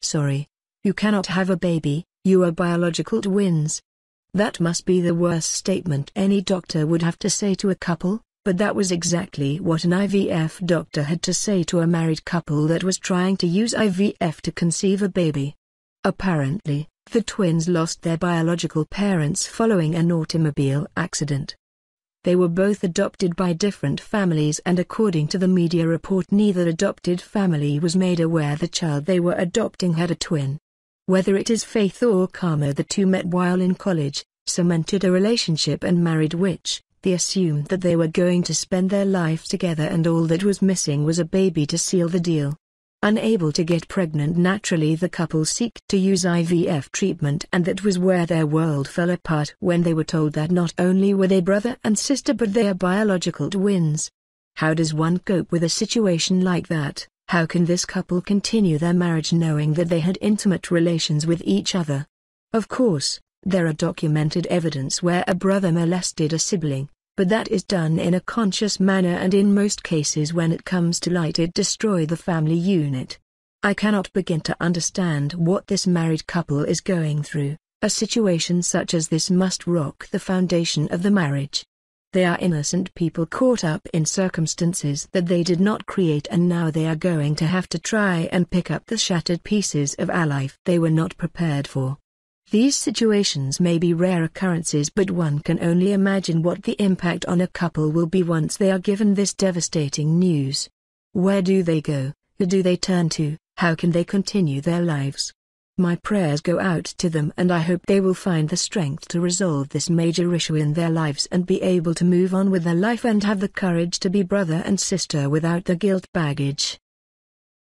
Sorry. You cannot have a baby, you are biological twins. That must be the worst statement any doctor would have to say to a couple, but that was exactly what an IVF doctor had to say to a married couple that was trying to use IVF to conceive a baby. Apparently, the twins lost their biological parents following an automobile accident, they were both adopted by different families and according to the media report neither adopted family was made aware the child they were adopting had a twin. Whether it is faith or karma the two met while in college, cemented a relationship and married which, they assumed that they were going to spend their life together and all that was missing was a baby to seal the deal. Unable to get pregnant naturally the couple seek to use IVF treatment and that was where their world fell apart when they were told that not only were they brother and sister but they are biological twins. How does one cope with a situation like that? How can this couple continue their marriage knowing that they had intimate relations with each other? Of course, there are documented evidence where a brother molested a sibling, but that is done in a conscious manner and in most cases when it comes to light it destroy the family unit. I cannot begin to understand what this married couple is going through. A situation such as this must rock the foundation of the marriage. They are innocent people caught up in circumstances that they did not create and now they are going to have to try and pick up the shattered pieces of a life they were not prepared for. These situations may be rare occurrences but one can only imagine what the impact on a couple will be once they are given this devastating news. Where do they go? Who do they turn to? How can they continue their lives? My prayers go out to them and I hope they will find the strength to resolve this major issue in their lives and be able to move on with their life and have the courage to be brother and sister without the guilt baggage.